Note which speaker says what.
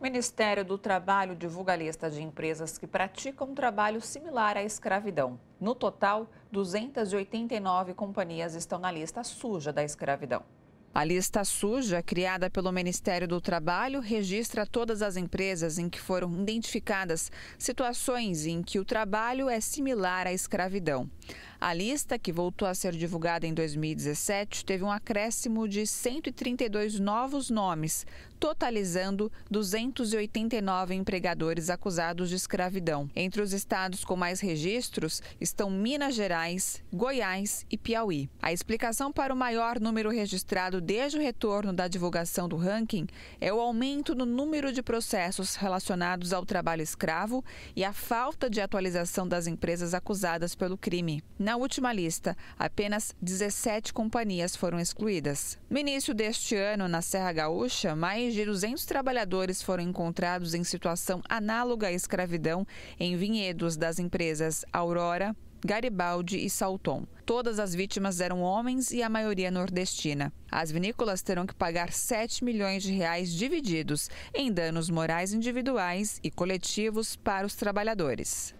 Speaker 1: O Ministério do Trabalho divulga a lista de empresas que praticam um trabalho similar à escravidão. No total, 289 companhias estão na lista suja da escravidão. A lista suja, criada pelo Ministério do Trabalho, registra todas as empresas em que foram identificadas situações em que o trabalho é similar à escravidão. A lista, que voltou a ser divulgada em 2017, teve um acréscimo de 132 novos nomes, totalizando 289 empregadores acusados de escravidão. Entre os estados com mais registros estão Minas Gerais, Goiás e Piauí. A explicação para o maior número registrado desde o retorno da divulgação do ranking é o aumento no número de processos relacionados ao trabalho escravo e a falta de atualização das empresas acusadas pelo crime. Na última lista, apenas 17 companhias foram excluídas. No início deste ano, na Serra Gaúcha, mais de 200 trabalhadores foram encontrados em situação análoga à escravidão em vinhedos das empresas Aurora, Garibaldi e Salton. Todas as vítimas eram homens e a maioria nordestina. As vinícolas terão que pagar 7 milhões de reais divididos em danos morais individuais e coletivos para os trabalhadores.